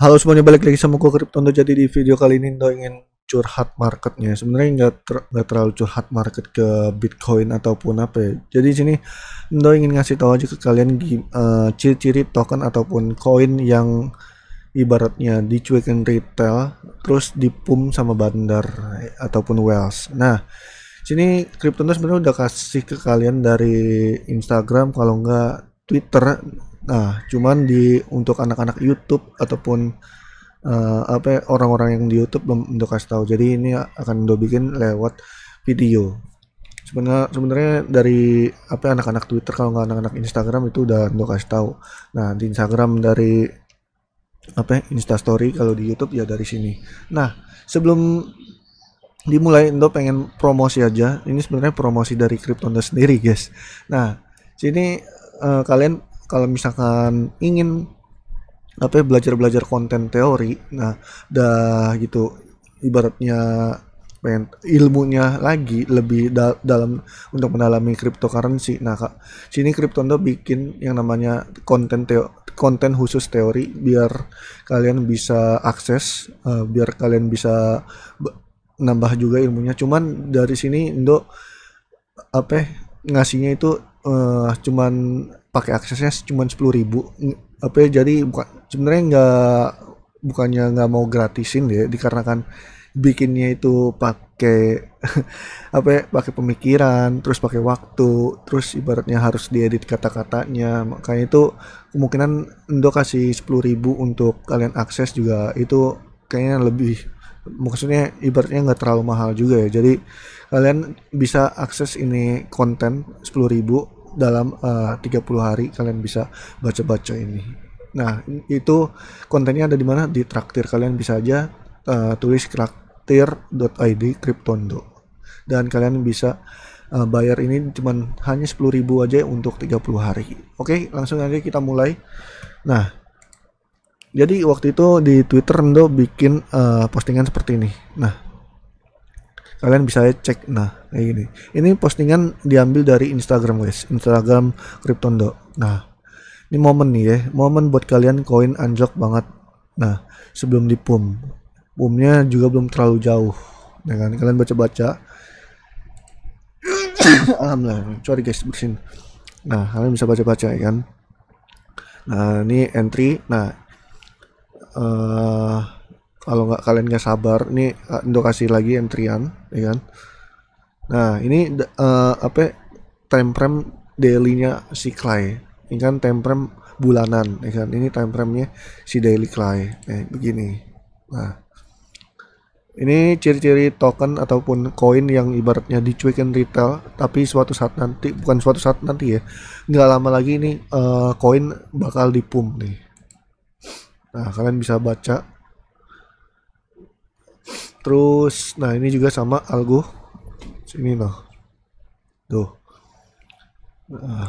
Halo semuanya balik lagi sama gue untuk jadi di video kali ini Indo ingin curhat marketnya sebenarnya nggak ter nggak terlalu curhat market ke Bitcoin ataupun apa ya. jadi sini Indo ingin ngasih tahu aja ke kalian uh, ciri-ciri token ataupun koin yang ibaratnya dicuekin retail terus dipum sama bandar ataupun Wells. nah sini kripto sebenarnya udah kasih ke kalian dari Instagram kalau nggak Twitter Nah, cuman di untuk anak-anak YouTube ataupun uh, apa orang-orang yang di YouTube belum untuk kasih tahu. Jadi ini akan do bikin lewat video. Sebenarnya sebenarnya dari apa anak-anak Twitter kalau nggak anak-anak Instagram itu udah Indo kasih tahu. Nah, di Instagram dari apa Insta Story kalau di YouTube ya dari sini. Nah, sebelum dimulai Indo pengen promosi aja. Ini sebenarnya promosi dari Kryptondo sendiri, guys. Nah, sini uh, kalian kalau misalkan ingin apa ya, belajar-belajar konten teori nah dah gitu ibaratnya pengen ilmunya lagi lebih da dalam untuk mendalami cryptocurrency. Nah, Kak, sini Cryptondo bikin yang namanya konten teo konten khusus teori biar kalian bisa akses, uh, biar kalian bisa nambah juga ilmunya. Cuman dari sini Indo apa ya, ngasihnya itu uh, cuman pakai aksesnya cuma sepuluh ribu apa ya jadi bukan sebenarnya nggak bukannya nggak mau gratisin ya dikarenakan bikinnya itu pakai apa ya, pakai pemikiran terus pakai waktu terus ibaratnya harus diedit kata-katanya makanya itu kemungkinan Indo kasih sepuluh ribu untuk kalian akses juga itu kayaknya lebih maksudnya ibaratnya nggak terlalu mahal juga ya jadi kalian bisa akses ini konten sepuluh ribu dalam eh, uh, 30 hari kalian bisa baca-baca ini. Nah, itu kontennya ada di mana? Di Traktir. Kalian bisa aja uh, tulis traktir.id Kryptondo. Dan kalian bisa uh, bayar ini cuman hanya 10.000 aja untuk 30 hari. Oke, langsung aja kita mulai. Nah, jadi waktu itu di Twitter Ndo bikin uh, postingan seperti ini. Nah, kalian bisa cek nah kayak gini ini postingan diambil dari Instagram guys Instagram Kryptondo nah ini momen nih ya momen buat kalian koin anjlok banget nah sebelum di pump pumpnya juga belum terlalu jauh ya kan kalian baca-baca alhamdulillah sorry guys bersin nah kalian bisa baca-baca ya kan nah ini entry nah uh, kalau nggak kalian nggak sabar ini eh, untuk kasih lagi entrian ya kan nah ini uh, apa daily dailynya si Clay ini kan frame bulanan ya kan ini nya si daily Clay eh, begini nah ini ciri-ciri token ataupun koin yang ibaratnya dicuekin retail, tapi suatu saat nanti, bukan suatu saat nanti ya, nggak lama lagi ini eh, koin uh, bakal dipum nih. Nah, kalian bisa baca Terus, nah ini juga sama algo. Sini noh. Tuh. Nah,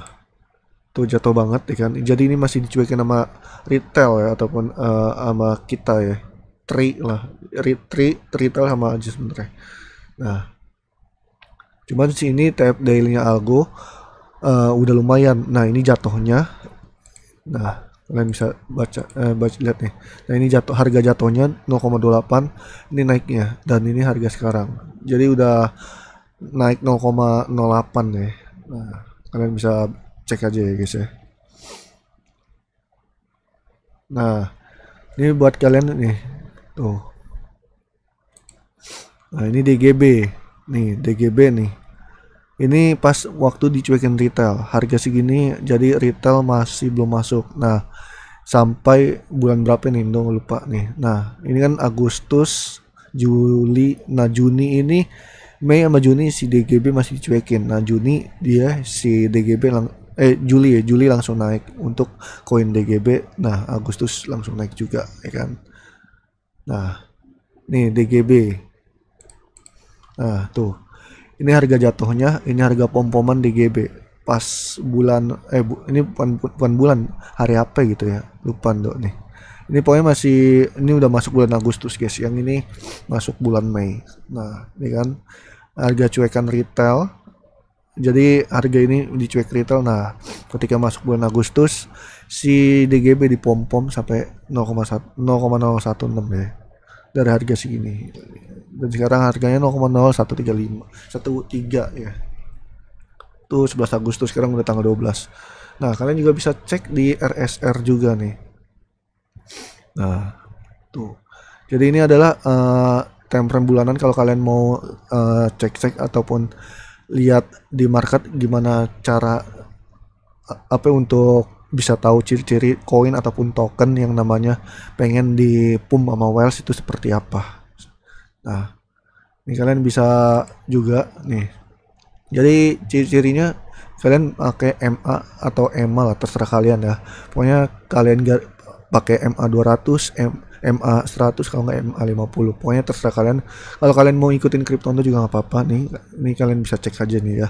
tuh jatuh banget ya kan. Jadi ini masih dicuekin sama retail ya ataupun uh, sama kita ya. Tri lah. Tri, retail sama aja sebenarnya Nah. Cuman ini tab daily-nya algo uh, udah lumayan. Nah, ini jatuhnya. Nah, kalian bisa baca eh, baca lihat nih nah ini jatuh harga jatuhnya 0,28 ini naiknya dan ini harga sekarang jadi udah naik 0,08 ya nah kalian bisa cek aja ya guys ya nah ini buat kalian nih tuh nah ini DGB nih DGB nih ini pas waktu dicuekin retail harga segini jadi retail masih belum masuk nah sampai bulan berapa nih dong lupa nih nah ini kan Agustus Juli nah Juni ini Mei sama Juni si DGB masih dicuekin nah Juni dia si DGB lang eh Juli ya Juli langsung naik untuk koin DGB nah Agustus langsung naik juga ya kan nah nih DGB nah tuh ini harga jatuhnya ini harga pom-poman di GB pas bulan eh bu, ini bukan, bukan bulan hari apa gitu ya lupa dok nih ini pokoknya masih ini udah masuk bulan Agustus guys yang ini masuk bulan Mei nah ini kan harga cuekan retail jadi harga ini dicuek retail nah ketika masuk bulan Agustus si DGB dipompom sampai 0,01 0,016 ya dari harga segini dan sekarang harganya 0,0135 13 ya itu 11 Agustus sekarang udah tanggal 12 nah kalian juga bisa cek di RSR juga nih nah tuh jadi ini adalah uh, eh, temperan bulanan kalau kalian mau eh, cek-cek uh, ataupun lihat di market gimana cara apa untuk bisa tahu ciri-ciri koin ataupun token yang namanya pengen di pump sama Wells itu seperti apa. Nah, ini kalian bisa juga nih. Jadi ciri-cirinya kalian pakai MA atau ML terserah kalian ya. Pokoknya kalian pakai MA 200, M MA 100 kalau nggak MA 50 pokoknya terserah kalian kalau kalian mau ikutin kripto itu juga nggak apa-apa nih ini kalian bisa cek aja nih ya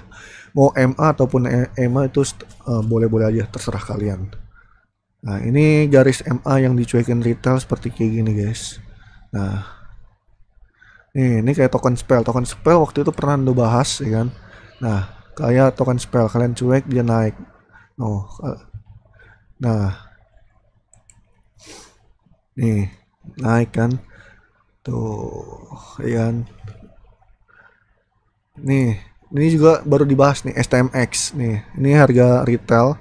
mau MA ataupun EMA itu eh, boleh-boleh aja terserah kalian nah ini garis MA yang dicuekin retail seperti kayak gini guys nah nih ini kayak token spell token spell waktu itu pernah udah bahas ya kan nah kayak token spell kalian cuek dia naik oh eh, nah nih naik kan tuh ya kan nih ini juga baru dibahas nih STMX nih ini harga retail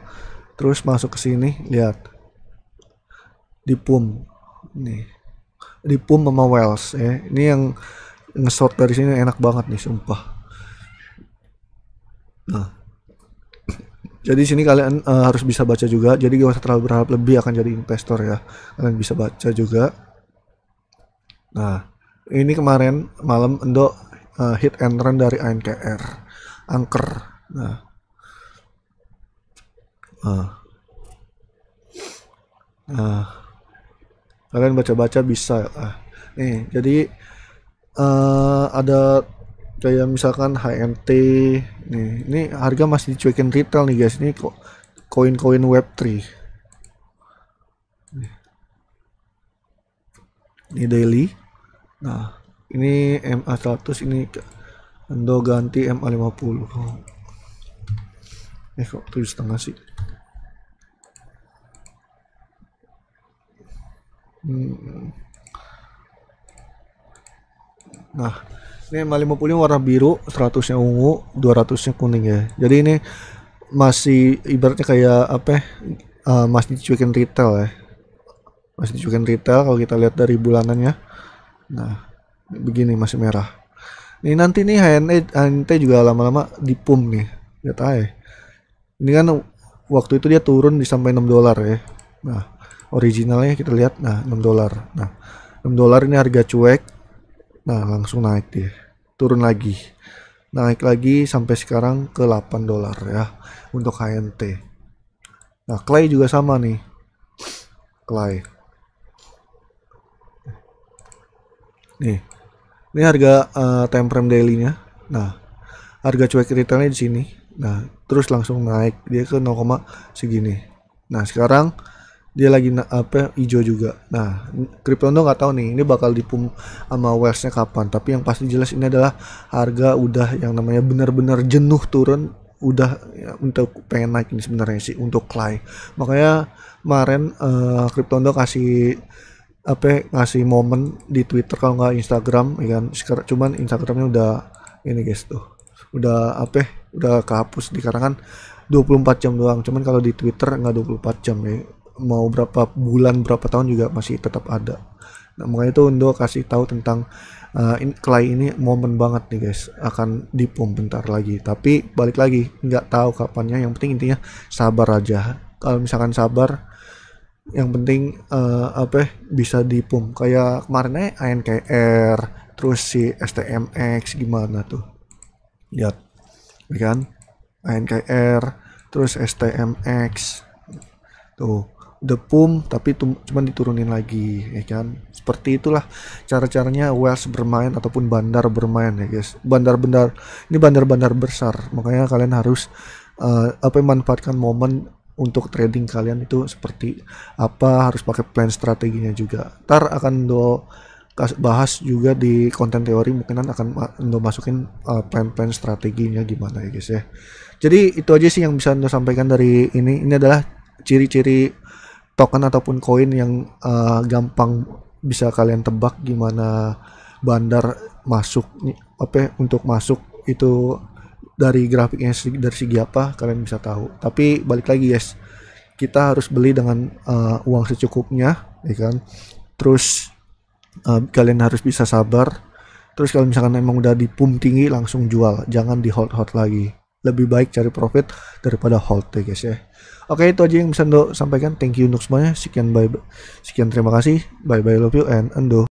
terus masuk ke sini lihat di PUM nih di PUM sama Wells ya ini yang ngesort dari sini enak banget nih sumpah nah jadi sini kalian uh, harus bisa baca juga jadi gak usah terlalu berharap lebih akan jadi investor ya kalian bisa baca juga nah ini kemarin malam Endo uh, hit and run dari ANKR angker nah Nah. nah kalian baca-baca bisa nah. nih jadi uh, ada kayak misalkan HNT nih ini harga masih dicuekin retail nih guys ini kok koin-koin web3 ini daily nah ini MA100 ini Ando ganti MA50 eh kok tujuh setengah sih hmm. nah ini MA50 ini warna biru 100 nya ungu 200 nya kuning ya jadi ini masih ibaratnya kayak apa uh, masih dicuekin retail ya masih dicuekin retail kalau kita lihat dari bulanannya nah begini masih merah Ini nanti nih HNT juga lama-lama dipum nih lihat aja ini kan waktu itu dia turun di sampai 6 dolar ya nah originalnya kita lihat nah 6 dolar nah 6 dolar ini harga cuek nah langsung naik dia turun lagi naik lagi sampai sekarang ke 8 dolar ya untuk HNT nah clay juga sama nih clay nih ini harga uh, time frame daily-nya. Nah, harga cuek retailnya di sini. Nah, terus langsung naik dia ke 0, segini. Nah, sekarang dia lagi apa hijau juga. Nah, Cryptondo nggak tahu nih ini bakal dipum sama Wellsnya kapan. Tapi yang pasti jelas ini adalah harga udah yang namanya benar-benar jenuh turun udah ya, untuk pengen naik ini sebenarnya sih untuk Clay. Makanya kemarin uh, kasih apa ngasih momen di Twitter kalau nggak Instagram ya kan sekarang cuman Instagramnya udah ini guys tuh udah apa udah kehapus kan 24 jam doang cuman kalau di Twitter nggak 24 jam ya mau berapa bulan berapa tahun juga masih tetap ada nah makanya itu Undo kasih tahu tentang uh, in, Clay ini momen banget nih guys akan dipom bentar lagi tapi balik lagi nggak tahu kapannya yang penting intinya sabar aja kalau misalkan sabar yang penting uh, apa ya, bisa dipum kayak kemarin ANKR terus si STMX gimana tuh lihat ya kan ANKR terus STMX tuh the pum tapi cuma diturunin lagi ya kan seperti itulah cara-caranya Wells bermain ataupun bandar bermain ya guys bandar-bandar ini bandar-bandar besar makanya kalian harus uh, apa ya, manfaatkan momen untuk trading kalian itu seperti apa harus pakai plan strateginya juga ntar akan do bahas juga di konten teori mungkin akan do masukin eh, plan-plan strateginya gimana ya guys ya jadi itu aja sih yang bisa do sampaikan dari ini ini adalah ciri-ciri token ataupun koin yang uh, gampang bisa kalian tebak gimana bandar masuk apa ya, untuk masuk itu dari grafiknya dari segi apa kalian bisa tahu tapi balik lagi guys kita harus beli dengan uh, uang secukupnya ya kan terus uh, kalian harus bisa sabar terus kalau misalkan emang udah di pump tinggi langsung jual jangan di hold hold lagi lebih baik cari profit daripada hold ya guys ya oke itu aja yang bisa Ndo sampaikan thank you untuk semuanya sekian bye sekian terima kasih bye bye love you and endo